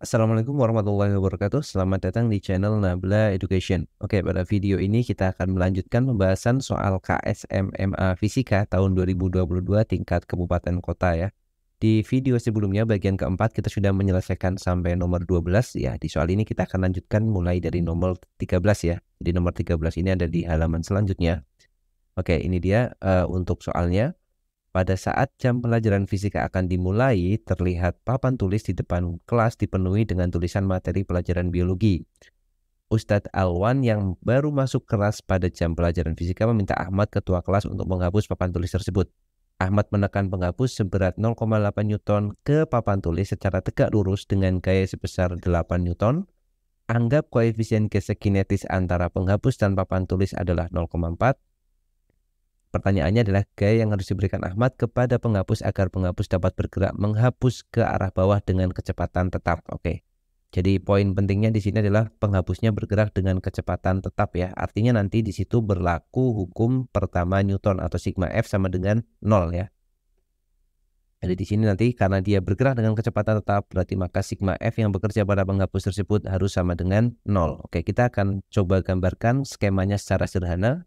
Assalamualaikum warahmatullahi wabarakatuh. Selamat datang di channel Nabla Education. Oke, pada video ini kita akan melanjutkan pembahasan soal KSMMA Fisika tahun 2022 tingkat kabupaten kota ya. Di video sebelumnya bagian keempat kita sudah menyelesaikan sampai nomor 12 ya. Di soal ini kita akan lanjutkan mulai dari nomor 13 ya. Jadi nomor 13 ini ada di halaman selanjutnya. Oke, ini dia uh, untuk soalnya. Pada saat jam pelajaran fisika akan dimulai, terlihat papan tulis di depan kelas dipenuhi dengan tulisan materi pelajaran biologi. Ustadz Alwan yang baru masuk kelas pada jam pelajaran fisika meminta Ahmad ketua kelas untuk menghapus papan tulis tersebut. Ahmad menekan penghapus seberat 0,8 Newton ke papan tulis secara tegak lurus dengan gaya sebesar 8 Newton. Anggap koefisien kinetis antara penghapus dan papan tulis adalah 0,4 Pertanyaannya adalah gaya yang harus diberikan Ahmad kepada penghapus agar penghapus dapat bergerak menghapus ke arah bawah dengan kecepatan tetap. Oke. Jadi poin pentingnya di sini adalah penghapusnya bergerak dengan kecepatan tetap ya. Artinya nanti di situ berlaku hukum pertama Newton atau sigma F sama dengan 0 ya. Jadi di sini nanti karena dia bergerak dengan kecepatan tetap berarti maka sigma F yang bekerja pada penghapus tersebut harus sama dengan 0. Oke, kita akan coba gambarkan skemanya secara sederhana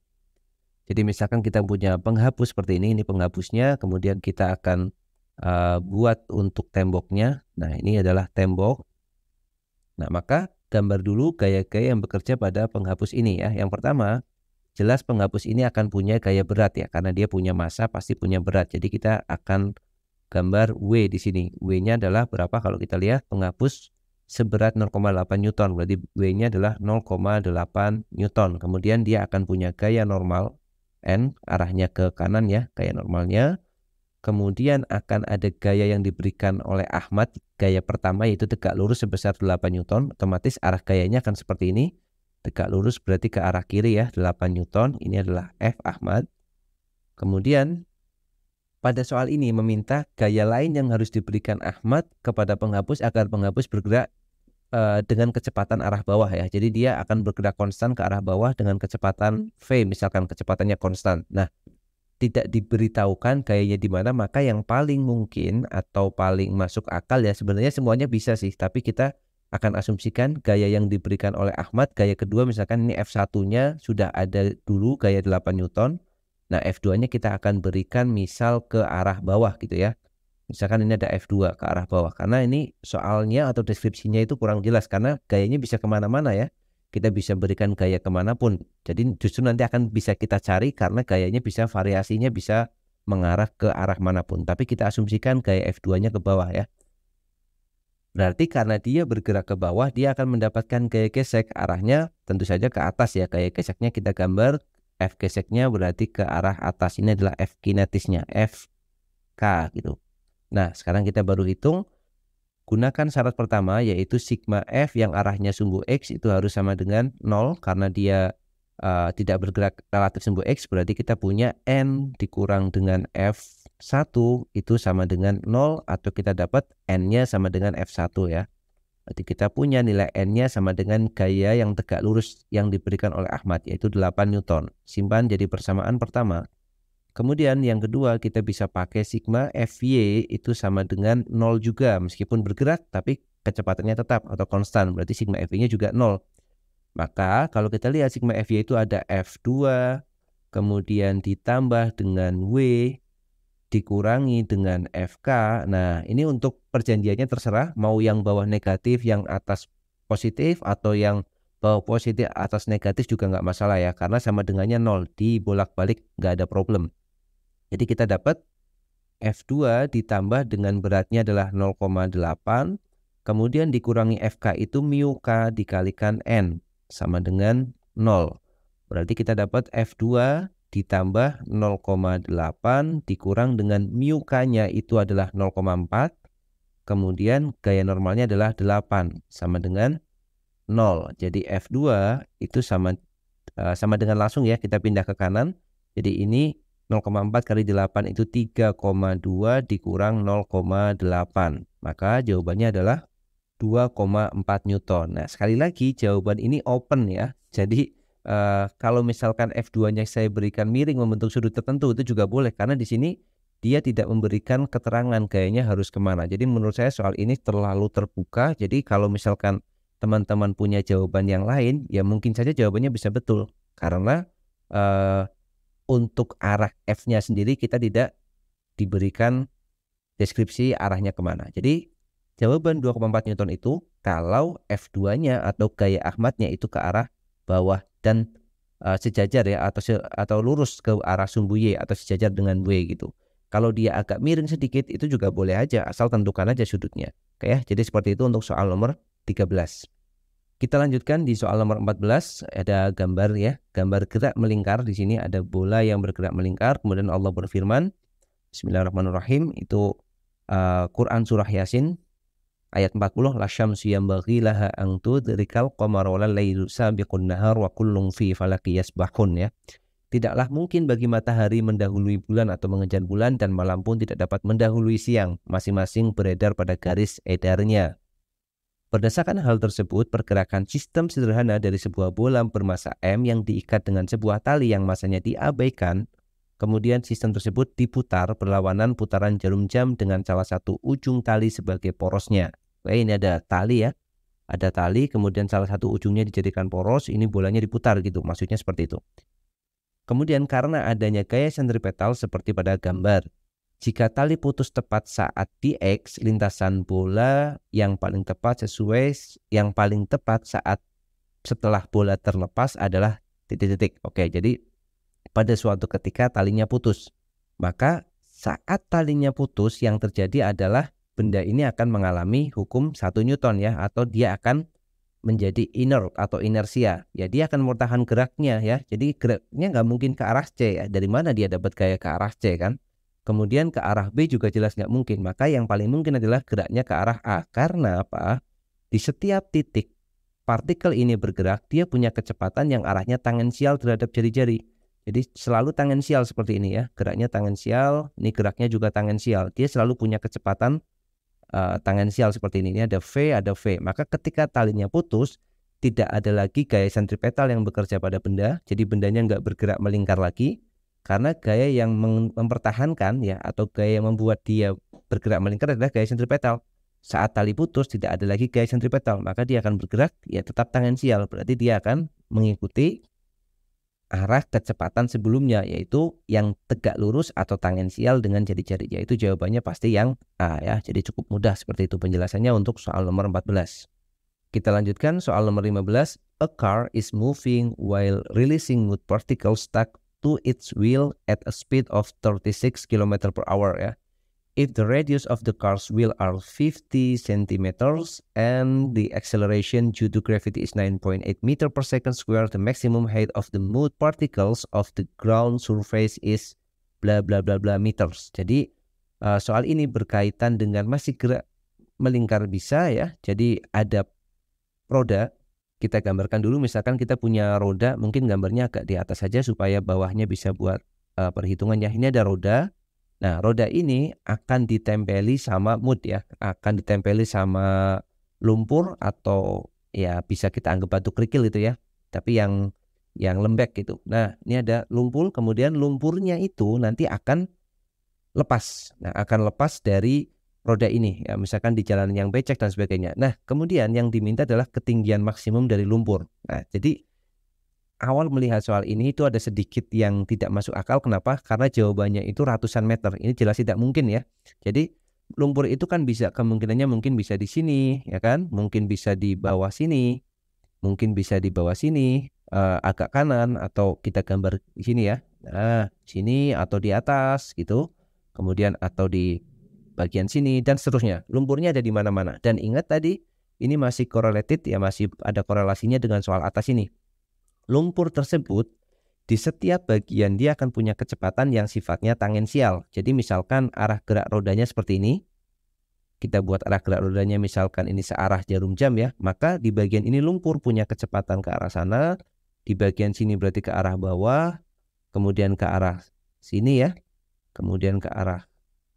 jadi misalkan kita punya penghapus seperti ini, ini penghapusnya, kemudian kita akan uh, buat untuk temboknya. Nah ini adalah tembok. Nah maka gambar dulu gaya-gaya yang bekerja pada penghapus ini ya. Yang pertama jelas penghapus ini akan punya gaya berat ya, karena dia punya massa pasti punya berat. Jadi kita akan gambar W di sini. W-nya adalah berapa kalau kita lihat penghapus seberat 0,8 Newton. Berarti W-nya adalah 0,8 Newton. Kemudian dia akan punya gaya normal N arahnya ke kanan ya kayak normalnya. Kemudian akan ada gaya yang diberikan oleh Ahmad. Gaya pertama yaitu tegak lurus sebesar 8 Newton. Otomatis arah gayanya akan seperti ini. Tegak lurus berarti ke arah kiri ya 8 Newton. Ini adalah F Ahmad. Kemudian pada soal ini meminta gaya lain yang harus diberikan Ahmad kepada penghapus agar penghapus bergerak Eh, dengan kecepatan arah bawah ya. Jadi dia akan bergerak konstan ke arah bawah dengan kecepatan hmm. V misalkan kecepatannya konstan. Nah, tidak diberitahukan gayanya di mana, maka yang paling mungkin atau paling masuk akal ya sebenarnya semuanya bisa sih, tapi kita akan asumsikan gaya yang diberikan oleh Ahmad, gaya kedua misalkan ini F1-nya sudah ada dulu gaya 8 Newton. Nah, F2-nya kita akan berikan misal ke arah bawah gitu ya. Misalkan ini ada F2 ke arah bawah karena ini soalnya atau deskripsinya itu kurang jelas karena gayanya bisa kemana-mana ya. Kita bisa berikan gaya pun Jadi justru nanti akan bisa kita cari karena gayanya bisa variasinya bisa mengarah ke arah manapun. Tapi kita asumsikan gaya F2-nya ke bawah ya. Berarti karena dia bergerak ke bawah, dia akan mendapatkan gaya gesek arahnya tentu saja ke atas ya. Gaya geseknya kita gambar F geseknya berarti ke arah atas. Ini adalah F kinetisnya, F K gitu. Nah, sekarang kita baru hitung gunakan syarat pertama yaitu sigma f yang arahnya sumbu x itu harus sama dengan 0 karena dia uh, tidak bergerak relatif sumbu x berarti kita punya n dikurang dengan f1 itu sama dengan 0 atau kita dapat n-nya sama dengan f1 ya. Berarti kita punya nilai n-nya sama dengan gaya yang tegak lurus yang diberikan oleh Ahmad yaitu 8 Newton. Simpan jadi persamaan pertama. Kemudian yang kedua kita bisa pakai sigma FY itu sama dengan 0 juga meskipun bergerak tapi kecepatannya tetap atau konstan berarti sigma FY-nya juga 0. Maka kalau kita lihat sigma FY itu ada F2 kemudian ditambah dengan W dikurangi dengan FK. Nah, ini untuk perjanjiannya terserah mau yang bawah negatif, yang atas positif atau yang bawah positif atas negatif juga nggak masalah ya karena sama dengannya 0 di bolak balik nggak ada problem jadi kita dapat F2 ditambah dengan beratnya adalah 0,8, kemudian dikurangi FK itu mu K dikalikan N sama dengan 0. Berarti kita dapat F2 ditambah 0,8 dikurang dengan mu K-nya itu adalah 0,4. Kemudian gaya normalnya adalah 8 sama dengan 0. Jadi F2 itu sama eh, sama dengan langsung ya kita pindah ke kanan. Jadi ini 0,4 kali 8 itu 3,2 dikurang 0,8. Maka jawabannya adalah 2,4 Newton. Nah, sekali lagi jawaban ini open ya. Jadi uh, kalau misalkan F2-nya saya berikan miring membentuk sudut tertentu itu juga boleh karena di sini dia tidak memberikan keterangan kayaknya harus kemana. Jadi menurut saya soal ini terlalu terbuka. Jadi kalau misalkan teman-teman punya jawaban yang lain, ya mungkin saja jawabannya bisa betul. Karena uh, untuk arah F-nya sendiri kita tidak diberikan deskripsi arahnya kemana. Jadi jawaban 2,4 Newton itu kalau F2-nya atau gaya Ahmadnya itu ke arah bawah dan uh, sejajar ya atau se atau lurus ke arah sumbu Y atau sejajar dengan W gitu. Kalau dia agak miring sedikit itu juga boleh aja asal tentukan aja sudutnya. Oke ya, jadi seperti itu untuk soal nomor 13. Kita lanjutkan di soal nomor 14 ada gambar ya, gambar gerak melingkar di sini ada bola yang bergerak melingkar kemudian Allah berfirman Bismillahirrahmanirrahim itu uh, Quran surah Yasin ayat 40 la syamsu yambaghi laha an tudrikal qamara wal lailu sabiqun nahar wa kullun fi falaki yasbahun ya. Tidaklah mungkin bagi matahari mendahului bulan atau mengejar bulan dan malam pun tidak dapat mendahului siang, masing-masing beredar pada garis edarnya Berdasarkan hal tersebut, pergerakan sistem sederhana dari sebuah bola bermassa M yang diikat dengan sebuah tali yang masanya diabaikan, kemudian sistem tersebut diputar berlawanan putaran jarum jam dengan salah satu ujung tali sebagai porosnya. Oke, eh, ini ada tali ya. Ada tali, kemudian salah satu ujungnya dijadikan poros, ini bolanya diputar gitu, maksudnya seperti itu. Kemudian karena adanya gaya sentripetal seperti pada gambar, jika tali putus tepat saat di X, lintasan bola yang paling tepat sesuai yang paling tepat saat setelah bola terlepas adalah titik-titik. Oke, jadi pada suatu ketika talinya putus. Maka saat talinya putus yang terjadi adalah benda ini akan mengalami hukum 1 Newton ya atau dia akan menjadi inert atau inersia. Ya dia akan mempertahankan geraknya ya. Jadi geraknya nggak mungkin ke arah C ya. Dari mana dia dapat gaya ke arah C kan? Kemudian ke arah B juga jelas nggak mungkin. Maka yang paling mungkin adalah geraknya ke arah A. Karena apa? Di setiap titik partikel ini bergerak, dia punya kecepatan yang arahnya tangensial terhadap jari-jari. Jadi selalu tangensial seperti ini ya. Geraknya tangensial, ini geraknya juga tangensial. Dia selalu punya kecepatan uh, tangensial seperti ini. Ini ada V, ada V. Maka ketika talinya putus, tidak ada lagi gaya sentripetal yang bekerja pada benda. Jadi bendanya nggak bergerak melingkar lagi karena gaya yang mempertahankan ya atau gaya yang membuat dia bergerak melingkar adalah gaya sentripetal saat tali putus tidak ada lagi gaya sentripetal maka dia akan bergerak ya tetap tangensial berarti dia akan mengikuti arah kecepatan sebelumnya yaitu yang tegak lurus atau tangensial dengan jari jari yaitu jawabannya pasti yang A ya jadi cukup mudah seperti itu penjelasannya untuk soal nomor 14 kita lanjutkan soal nomor 15 a car is moving while releasing wood particles stuck to its wheel at a speed of 36 km per hour ya. If the radius of the car's wheel are 50 cm and the acceleration due to gravity is 9.8 meter per second square, the maximum height of the mud particles of the ground surface is bla bla bla bla meters. Jadi uh, soal ini berkaitan dengan masih gerak melingkar bisa ya. Jadi ada roda kita gambarkan dulu misalkan kita punya roda mungkin gambarnya agak di atas saja supaya bawahnya bisa buat uh, perhitungannya ini ada roda nah roda ini akan ditempeli sama mud ya akan ditempeli sama lumpur atau ya bisa kita anggap batu kerikil itu ya tapi yang yang lembek gitu nah ini ada lumpur kemudian lumpurnya itu nanti akan lepas nah akan lepas dari roda ini ya misalkan di jalan yang becek dan sebagainya. Nah, kemudian yang diminta adalah ketinggian maksimum dari lumpur. Nah, jadi awal melihat soal ini itu ada sedikit yang tidak masuk akal kenapa? Karena jawabannya itu ratusan meter. Ini jelas tidak mungkin ya. Jadi lumpur itu kan bisa kemungkinannya mungkin bisa di sini ya kan? Mungkin bisa di bawah sini. Mungkin bisa di bawah sini uh, agak kanan atau kita gambar di sini ya. Nah, sini atau di atas gitu. Kemudian atau di bagian sini dan seterusnya. Lumpurnya ada di mana-mana. Dan ingat tadi ini masih correlated ya masih ada korelasinya dengan soal atas ini. Lumpur tersebut di setiap bagian dia akan punya kecepatan yang sifatnya tangensial. Jadi misalkan arah gerak rodanya seperti ini. Kita buat arah gerak rodanya misalkan ini searah jarum jam ya. Maka di bagian ini lumpur punya kecepatan ke arah sana. Di bagian sini berarti ke arah bawah. Kemudian ke arah sini ya. Kemudian ke arah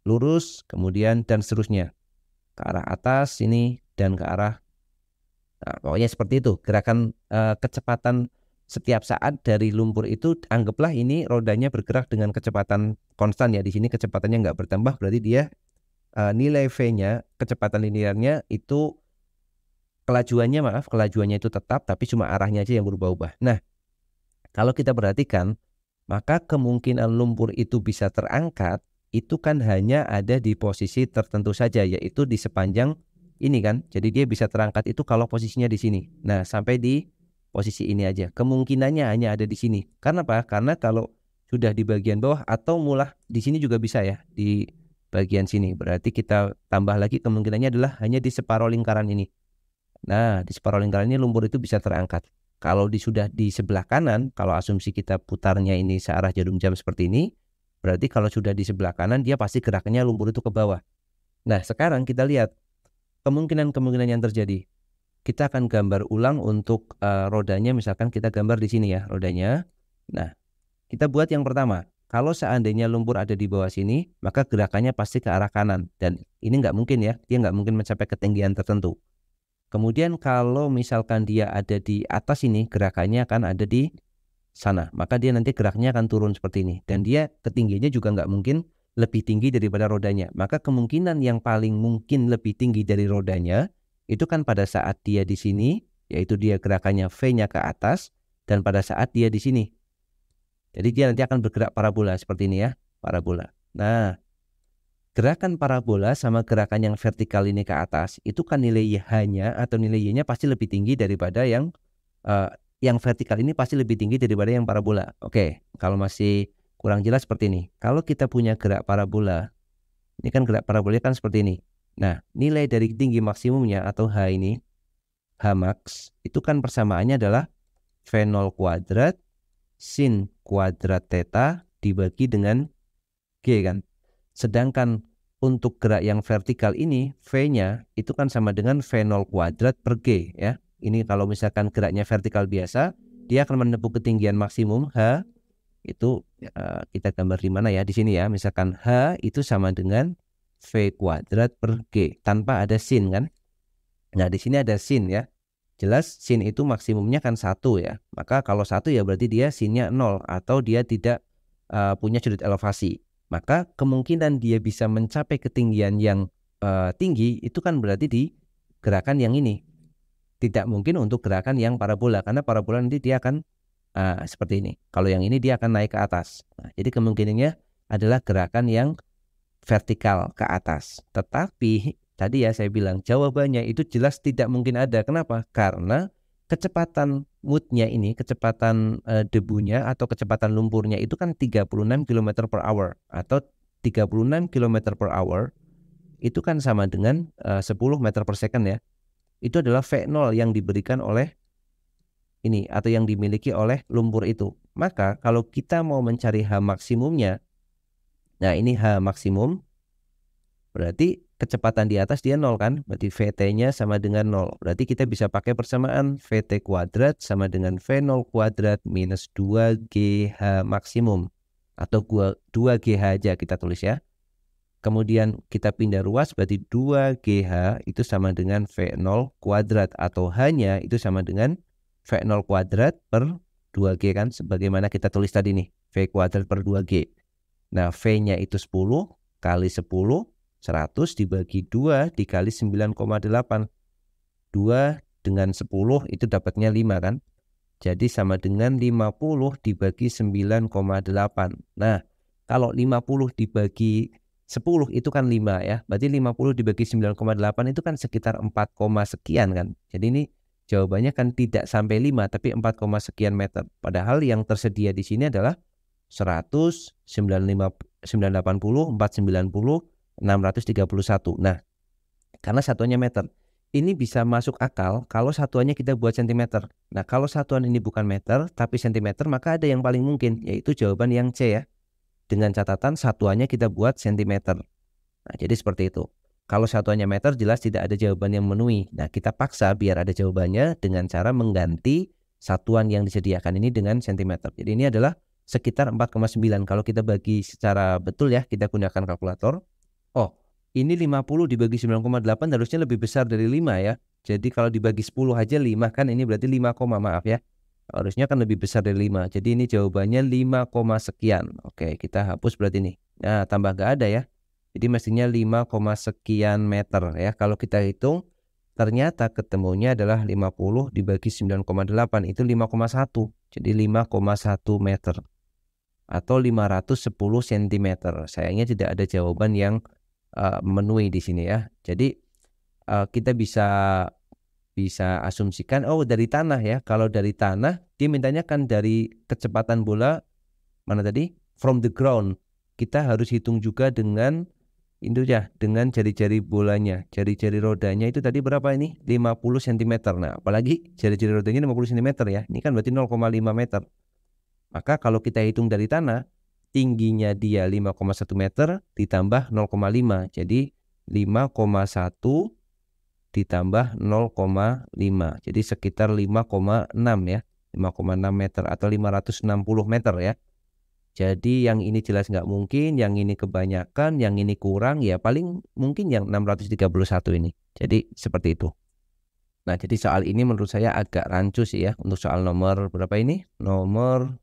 lurus, kemudian dan seterusnya. Ke arah atas ini dan ke arah nah, pokoknya seperti itu. Gerakan e, kecepatan setiap saat dari lumpur itu anggaplah ini rodanya bergerak dengan kecepatan konstan ya. Di sini kecepatannya nggak bertambah berarti dia e, nilai V-nya, kecepatan linearnya itu kelajuannya maaf, kelajuannya itu tetap tapi cuma arahnya aja yang berubah-ubah. Nah, kalau kita perhatikan maka kemungkinan lumpur itu bisa terangkat itu kan hanya ada di posisi tertentu saja yaitu di sepanjang ini kan. Jadi dia bisa terangkat itu kalau posisinya di sini. Nah, sampai di posisi ini aja. Kemungkinannya hanya ada di sini. Karena apa? Karena kalau sudah di bagian bawah atau mulah di sini juga bisa ya di bagian sini. Berarti kita tambah lagi kemungkinannya adalah hanya di separuh lingkaran ini. Nah, di separuh lingkaran ini lumpur itu bisa terangkat. Kalau di, sudah di sebelah kanan, kalau asumsi kita putarnya ini searah jarum jam seperti ini, Berarti kalau sudah di sebelah kanan dia pasti geraknya lumpur itu ke bawah. Nah, sekarang kita lihat kemungkinan-kemungkinan yang terjadi. Kita akan gambar ulang untuk uh, rodanya misalkan kita gambar di sini ya rodanya. Nah, kita buat yang pertama. Kalau seandainya lumpur ada di bawah sini, maka gerakannya pasti ke arah kanan. Dan ini nggak mungkin ya, dia nggak mungkin mencapai ketinggian tertentu. Kemudian kalau misalkan dia ada di atas ini, gerakannya akan ada di sana. Maka dia nanti geraknya akan turun seperti ini. Dan dia ketinggiannya juga nggak mungkin lebih tinggi daripada rodanya. Maka kemungkinan yang paling mungkin lebih tinggi dari rodanya itu kan pada saat dia di sini, yaitu dia gerakannya V-nya ke atas, dan pada saat dia di sini. Jadi dia nanti akan bergerak parabola seperti ini ya, parabola. Nah, gerakan parabola sama gerakan yang vertikal ini ke atas, itu kan nilai Y-nya atau nilai Y-nya pasti lebih tinggi daripada yang eh, yang vertikal ini pasti lebih tinggi daripada yang parabola. Oke, kalau masih kurang jelas seperti ini. Kalau kita punya gerak parabola, ini kan gerak parabola kan seperti ini. Nah, nilai dari tinggi maksimumnya atau H ini, H max, itu kan persamaannya adalah V0 kuadrat sin kuadrat theta dibagi dengan G kan. Sedangkan untuk gerak yang vertikal ini, V-nya itu kan sama dengan V0 kuadrat per G ya ini kalau misalkan geraknya vertikal biasa dia akan menempuh ketinggian maksimum h itu uh, kita gambar di mana ya di sini ya misalkan h itu sama dengan v kuadrat per g tanpa ada sin kan nah di sini ada sin ya jelas sin itu maksimumnya kan satu ya maka kalau satu ya berarti dia sinnya nol atau dia tidak uh, punya sudut elevasi maka kemungkinan dia bisa mencapai ketinggian yang uh, tinggi itu kan berarti di gerakan yang ini tidak mungkin untuk gerakan yang parabola karena parabola nanti dia akan uh, seperti ini. Kalau yang ini dia akan naik ke atas. Nah, jadi kemungkinannya adalah gerakan yang vertikal ke atas. Tetapi tadi ya saya bilang jawabannya itu jelas tidak mungkin ada. Kenapa? Karena kecepatan moodnya ini, kecepatan uh, debunya atau kecepatan lumpurnya itu kan 36 km per hour atau 36 km per hour itu kan sama dengan eh, uh, 10 meter per second ya itu adalah v0 yang diberikan oleh ini atau yang dimiliki oleh lumpur itu. Maka kalau kita mau mencari H maksimumnya, nah ini H maksimum berarti kecepatan di atas dia 0 kan? Berarti VT-nya sama dengan 0. Berarti kita bisa pakai persamaan VT kuadrat sama dengan V0 kuadrat minus 2GH maksimum. Atau 2GH aja kita tulis ya. Kemudian kita pindah ruas berarti 2GH itu sama dengan V0 kuadrat atau hanya itu sama dengan V0 kuadrat per 2G kan sebagaimana kita tulis tadi nih V kuadrat per 2G. Nah V-nya itu 10 kali 10 100 dibagi 2 dikali 9,8. 2 dengan 10 itu dapatnya 5 kan. Jadi sama dengan 50 dibagi 9,8. Nah kalau 50 dibagi 10 itu kan 5 ya. Berarti 50 dibagi 9,8 itu kan sekitar 4, sekian kan. Jadi ini jawabannya kan tidak sampai 5 tapi 4, sekian meter. Padahal yang tersedia di sini adalah 100, ratus 980, 490, 631. Nah, karena satuannya meter. Ini bisa masuk akal kalau satuannya kita buat sentimeter. Nah, kalau satuan ini bukan meter tapi sentimeter, maka ada yang paling mungkin yaitu jawaban yang C ya dengan catatan satuannya kita buat sentimeter. Nah, jadi seperti itu. Kalau satuannya meter jelas tidak ada jawaban yang memenuhi. Nah, kita paksa biar ada jawabannya dengan cara mengganti satuan yang disediakan ini dengan sentimeter. Jadi ini adalah sekitar 4,9 kalau kita bagi secara betul ya, kita gunakan kalkulator. Oh, ini 50 dibagi 9,8 harusnya lebih besar dari 5 ya. Jadi kalau dibagi 10 aja 5 kan ini berarti 5, maaf ya harusnya kan lebih besar dari 5 jadi ini jawabannya 5, sekian oke kita hapus berarti ini nah tambah gak ada ya jadi mestinya 5, sekian meter ya kalau kita hitung ternyata ketemunya adalah 50 dibagi 9,8 itu 5,1 jadi 5,1 meter atau 510 cm sayangnya tidak ada jawaban yang uh, memenuhi di sini ya jadi uh, kita bisa bisa asumsikan oh dari tanah ya. Kalau dari tanah dia mintanya kan dari kecepatan bola mana tadi? From the ground. Kita harus hitung juga dengan itu ya dengan jari-jari bolanya, jari-jari rodanya itu tadi berapa ini? 50 cm. Nah, apalagi jari-jari rodanya 50 cm ya. Ini kan berarti 0,5 meter. Maka kalau kita hitung dari tanah, tingginya dia 5,1 meter ditambah 0,5. Jadi 5,1 ditambah 0,5. Jadi sekitar 5,6 ya. 5,6 meter atau 560 meter ya. Jadi yang ini jelas nggak mungkin, yang ini kebanyakan, yang ini kurang, ya paling mungkin yang 631 ini. Jadi seperti itu. Nah jadi soal ini menurut saya agak rancu sih ya untuk soal nomor berapa ini? Nomor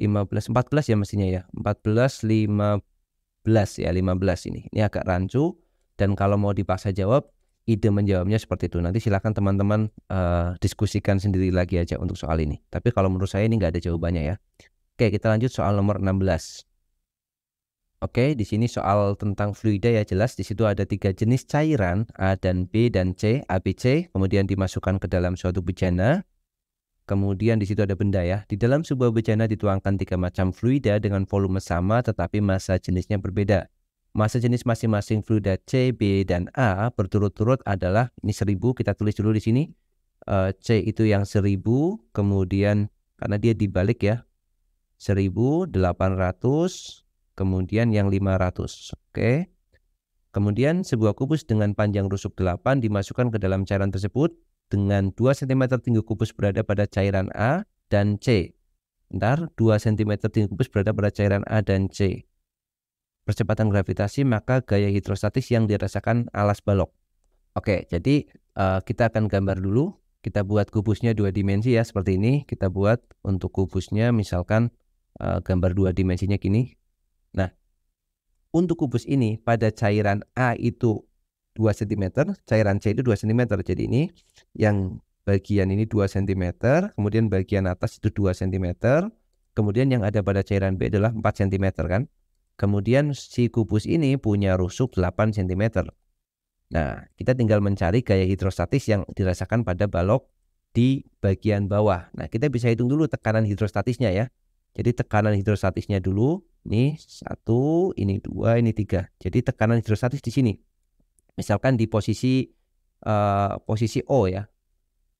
15, 14 ya mestinya ya. 14, 15 ya 15 ini. Ini agak rancu dan kalau mau dipaksa jawab ide menjawabnya seperti itu. Nanti silahkan teman-teman uh, diskusikan sendiri lagi aja untuk soal ini. Tapi kalau menurut saya ini nggak ada jawabannya ya. Oke, kita lanjut soal nomor 16. Oke, di sini soal tentang fluida ya jelas. Di situ ada tiga jenis cairan, A dan B dan C, a b c Kemudian dimasukkan ke dalam suatu bejana. Kemudian di situ ada benda ya. Di dalam sebuah bejana dituangkan tiga macam fluida dengan volume sama tetapi massa jenisnya berbeda masa jenis masing-masing fluida C, B, dan A berturut-turut adalah ini seribu kita tulis dulu di sini. Uh, C itu yang seribu kemudian karena dia dibalik ya. seribu delapan ratus kemudian yang lima ratus Oke. Kemudian sebuah kubus dengan panjang rusuk delapan dimasukkan ke dalam cairan tersebut dengan dua sentimeter tinggi kubus berada pada cairan A dan C. ntar dua sentimeter tinggi kubus berada pada cairan A dan C percepatan gravitasi maka gaya hidrostatis yang dirasakan alas balok. Oke, jadi uh, kita akan gambar dulu. Kita buat kubusnya dua dimensi ya seperti ini. Kita buat untuk kubusnya misalkan uh, gambar dua dimensinya gini. Nah, untuk kubus ini pada cairan A itu 2 cm, cairan C itu 2 cm. Jadi ini yang bagian ini 2 cm, kemudian bagian atas itu 2 cm, kemudian yang ada pada cairan B adalah 4 cm kan. Kemudian si kubus ini punya rusuk 8 cm. Nah, kita tinggal mencari gaya hidrostatis yang dirasakan pada balok di bagian bawah. Nah, kita bisa hitung dulu tekanan hidrostatisnya ya. Jadi tekanan hidrostatisnya dulu, ini satu, ini dua, ini tiga. Jadi tekanan hidrostatis di sini. Misalkan di posisi uh, posisi O ya.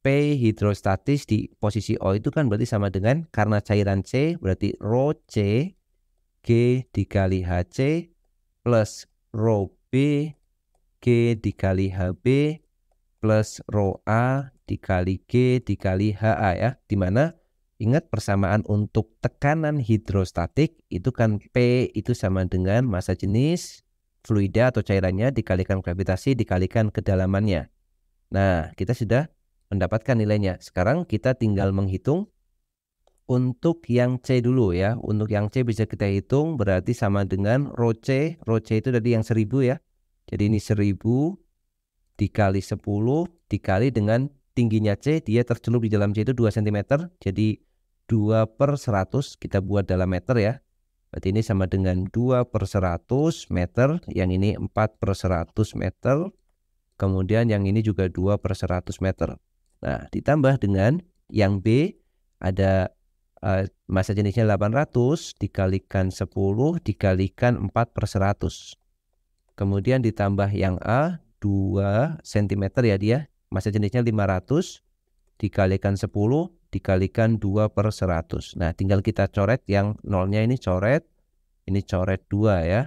P hidrostatis di posisi O itu kan berarti sama dengan karena cairan C berarti rho C G dikali HC plus rho B G dikali HB plus rho A dikali G dikali HA ya. Dimana ingat persamaan untuk tekanan hidrostatik itu kan P itu sama dengan massa jenis fluida atau cairannya dikalikan gravitasi dikalikan kedalamannya. Nah kita sudah mendapatkan nilainya. Sekarang kita tinggal menghitung untuk yang C dulu ya, untuk yang C bisa kita hitung berarti sama dengan rho C. Rho C itu tadi yang 1000 ya. Jadi ini 1000 dikali 10 dikali dengan tingginya C, dia tercelup di dalam C itu 2 cm. Jadi 2 per 100 kita buat dalam meter ya. Berarti ini sama dengan 2 per 100 meter, yang ini 4 per 100 meter, kemudian yang ini juga 2 per 100 meter. Nah, ditambah dengan yang B ada Eh, masa jenisnya 800 dikalikan 10 dikalikan 4 per 100 kemudian ditambah yang A 2 cm ya dia masa jenisnya 500 dikalikan 10 dikalikan 2 per 100 nah tinggal kita coret yang nolnya ini coret ini coret 2 ya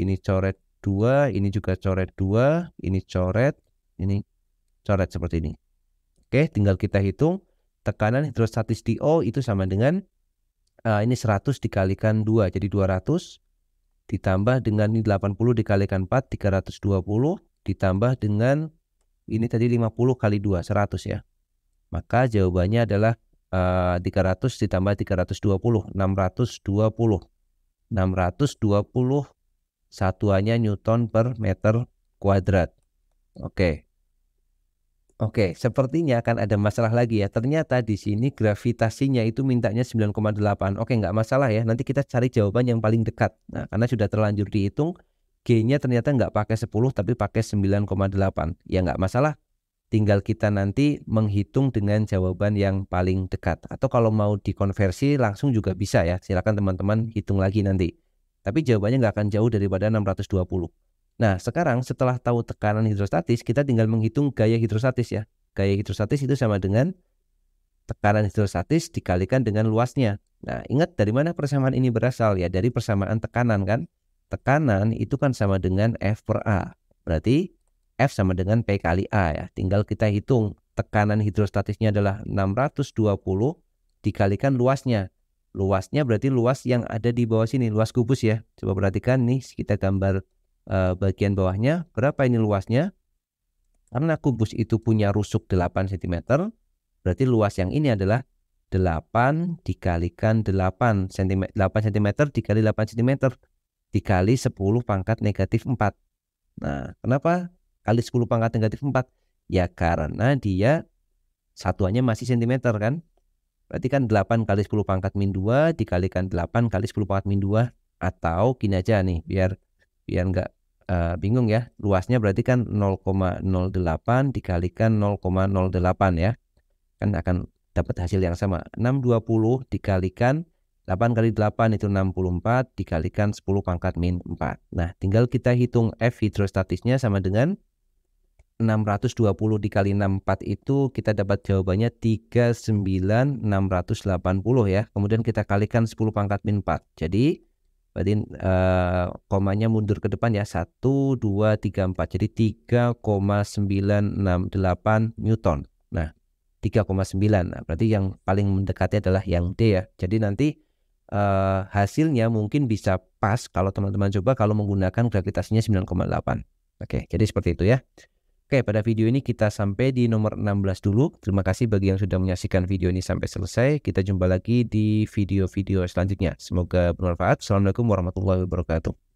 ini coret 2 ini juga coret 2 ini coret ini coret seperti ini Oke tinggal kita hitung tekanan hidrostatis DO itu sama dengan uh, ini 100 dikalikan 2 jadi 200 ditambah dengan ini 80 dikalikan 4 320 ditambah dengan ini tadi 50 kali 2 100 ya. Maka jawabannya adalah uh, eh, 300 ditambah 320 620. 620 satuannya newton per meter kuadrat. Oke. Okay. Oke, sepertinya akan ada masalah lagi ya. Ternyata di sini gravitasinya itu mintanya 9,8. Oke, nggak masalah ya. Nanti kita cari jawaban yang paling dekat. Nah, karena sudah terlanjur dihitung, G-nya ternyata nggak pakai 10 tapi pakai 9,8. Ya nggak masalah. Tinggal kita nanti menghitung dengan jawaban yang paling dekat. Atau kalau mau dikonversi langsung juga bisa ya. Silakan teman-teman hitung lagi nanti. Tapi jawabannya nggak akan jauh daripada 620. Nah, sekarang setelah tahu tekanan hidrostatis, kita tinggal menghitung gaya hidrostatis ya. Gaya hidrostatis itu sama dengan tekanan hidrostatis dikalikan dengan luasnya. Nah, ingat dari mana persamaan ini berasal ya? Dari persamaan tekanan kan? Tekanan itu kan sama dengan F per A. Berarti F sama dengan P kali A ya. Tinggal kita hitung tekanan hidrostatisnya adalah 620 dikalikan luasnya. Luasnya berarti luas yang ada di bawah sini, luas kubus ya. Coba perhatikan nih kita gambar Eh, bagian bawahnya, berapa ini luasnya? Karena kubus itu punya rusuk 8 cm, berarti luas yang ini adalah 8 dikalikan 8 cm, 8 cm dikali 8 cm dikali 10 pangkat negatif 4. Nah, kenapa kali 10 pangkat negatif 4? Ya karena dia satuannya masih cm kan. Berarti kan 8 kali 10 pangkat min 2 dikalikan 8 kali 10 pangkat min 2 atau gini aja nih biar biar nggak uh, bingung ya. Luasnya berarti kan 0,08 dikalikan 0,08 ya. Kan akan dapat hasil yang sama. 620 dikalikan 8 kali 8 itu 64 dikalikan 10 pangkat min 4. Nah, tinggal kita hitung F hidrostatisnya sama dengan 620 dikali 64 itu kita dapat jawabannya 39680 ya. Kemudian kita kalikan 10 pangkat min 4. Jadi berarti uh, komanya mundur ke depan ya 1 2 3 4 jadi 3,968 Newton nah 3,9 nah, berarti yang paling mendekati adalah yang D ya jadi nanti uh, hasilnya mungkin bisa pas kalau teman-teman coba kalau menggunakan gravitasinya 9,8 oke jadi seperti itu ya Oke, pada video ini kita sampai di nomor 16 dulu. Terima kasih bagi yang sudah menyaksikan video ini sampai selesai. Kita jumpa lagi di video-video selanjutnya. Semoga bermanfaat. Assalamualaikum warahmatullahi wabarakatuh.